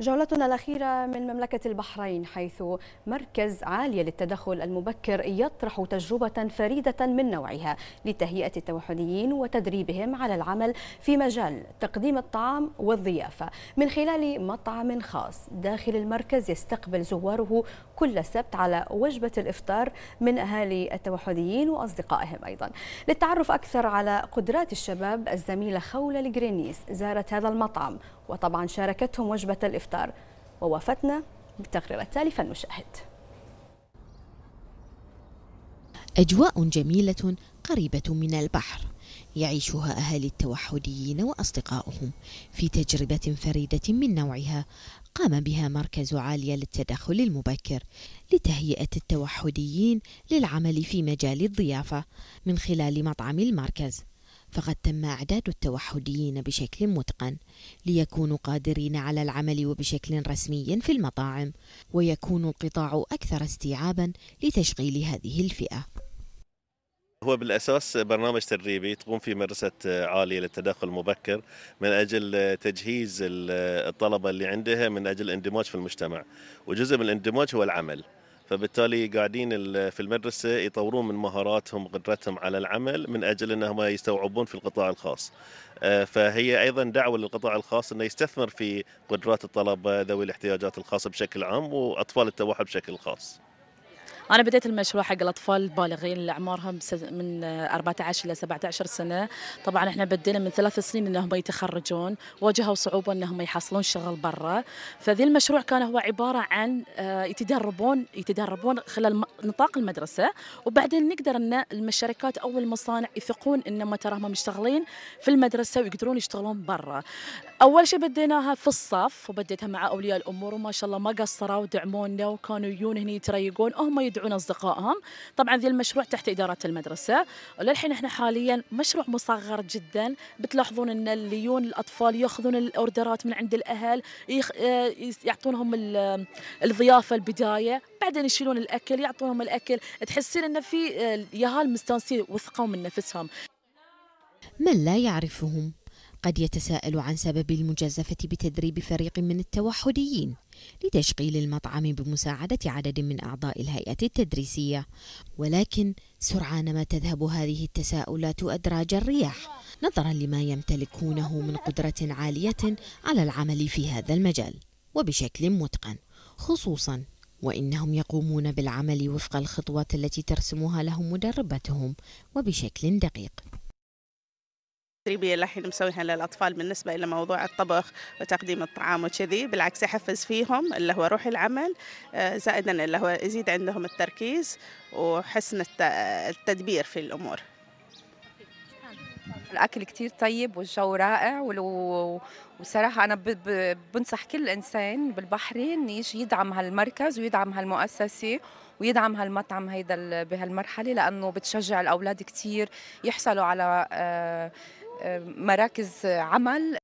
جولتنا الأخيرة من مملكة البحرين حيث مركز عالية للتدخل المبكر يطرح تجربة فريدة من نوعها لتهيئة التوحديين وتدريبهم على العمل في مجال تقديم الطعام والضيافة من خلال مطعم خاص داخل المركز يستقبل زواره كل سبت على وجبة الإفطار من أهالي التوحديين وأصدقائهم أيضا للتعرف أكثر على قدرات الشباب الزميلة خولة الجرينيس زارت هذا المطعم وطبعا شاركتهم وجبة الإفطار الإفطار ووافتنا بالتقرير التالي فلنشاهد أجواء جميلة قريبة من البحر يعيشها أهالي التوحديين وأصدقائهم في تجربة فريدة من نوعها قام بها مركز عالية للتدخل المبكر لتهيئة التوحديين للعمل في مجال الضيافة من خلال مطعم المركز فقد تم إعداد التوحديين بشكل متقن ليكونوا قادرين على العمل وبشكل رسمي في المطاعم ويكون القطاع أكثر استيعابا لتشغيل هذه الفئة هو بالاساس برنامج تدريبي تقوم فيه مدرسه عاليه للتدخل المبكر من اجل تجهيز الطلبه اللي عندها من اجل الاندماج في المجتمع وجزء من الاندماج هو العمل فبالتالي قاعدين في المدرسه يطورون من مهاراتهم قدرتهم على العمل من اجل انهم يستوعبون في القطاع الخاص آه، فهي ايضا دعوه للقطاع الخاص انه يستثمر في قدرات الطلبه ذوي الاحتياجات الخاصه بشكل عام واطفال التوحد بشكل خاص انا بديت المشروع حق الاطفال البالغين اللي اعمارهم من 14 الى 17 سنه طبعا احنا بدينا من ثلاث سنين انهم يتخرجون واجهوا صعوبه انهم يحصلون شغل برا فذي المشروع كان هو عباره عن آه، يتدربون يتدربون خلال نطاق المدرسه وبعدين نقدر ان الشركات او المصانع يثقون ان تراهم مشتغلين في المدرسه ويقدرون يشتغلون برا اول شيء بديناها في الصف وبديتها مع اولياء الامور وما شاء الله ما قصروا ودعمونا وكانوا يجون هنا يتريقون هم يدعون يدعون اصدقائهم طبعا ذي المشروع تحت اداره المدرسه وللحين احنا حاليا مشروع مصغر جدا بتلاحظون ان اللي الاطفال ياخذون الاوردرات من عند الاهل يخ... آه، يعطونهم الضيافه البدايه بعدين يشيلون الاكل يعطونهم الاكل تحسين انه في آه، يهال مستانسين وثقوا من نفسهم من لا يعرفهم قد يتساءل عن سبب المجازفة بتدريب فريق من التوحديين لتشغيل المطعم بمساعدة عدد من أعضاء الهيئة التدريسية ولكن سرعان ما تذهب هذه التساؤلات أدراج الرياح نظرا لما يمتلكونه من قدرة عالية على العمل في هذا المجال وبشكل متقن خصوصا وإنهم يقومون بالعمل وفق الخطوات التي ترسمها لهم مدربتهم وبشكل دقيق التدريبيه اللي الحين مسويها للاطفال بالنسبه الى موضوع الطبخ وتقديم الطعام وكذي بالعكس يحفز فيهم اللي هو روح العمل آه، زائدا اللي هو يزيد عندهم التركيز وحسن التدبير في الامور الاكل كثير طيب والجو رائع ولو وصراحة أنا بنصح كل إنسان بالبحرين يجي يدعم هالمركز ويدعم هالمؤسسة ويدعم هالمطعم هيدا بهالمرحلة لأنه بتشجع الأولاد كتير يحصلوا على آه، مراكز عمل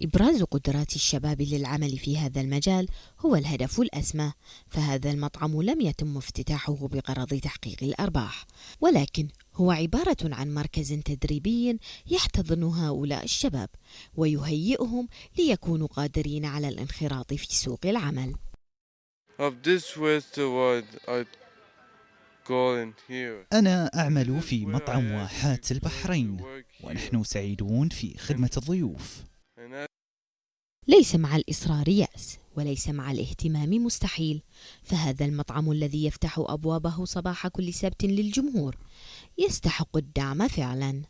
إبراز قدرات الشباب للعمل في هذا المجال هو الهدف الأسمى، فهذا المطعم لم يتم افتتاحه بغرض تحقيق الأرباح، ولكن هو عبارة عن مركز تدريبي يحتضن هؤلاء الشباب ويهيئهم ليكونوا قادرين على الانخراط في سوق العمل. أنا أعمل في مطعم واحات البحرين ونحن سعيدون في خدمة الضيوف ليس مع الإصرار يأس وليس مع الاهتمام مستحيل فهذا المطعم الذي يفتح أبوابه صباح كل سبت للجمهور يستحق الدعم فعلاً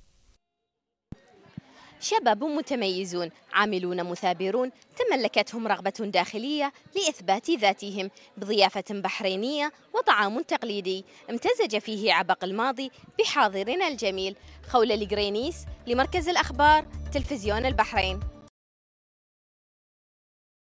شباب متميزون عاملون مثابرون تملكتهم رغبة داخلية لإثبات ذاتهم بضيافة بحرينية وطعام تقليدي امتزج فيه عبق الماضي بحاضرنا الجميل خولة الجرينيس لمركز الأخبار تلفزيون البحرين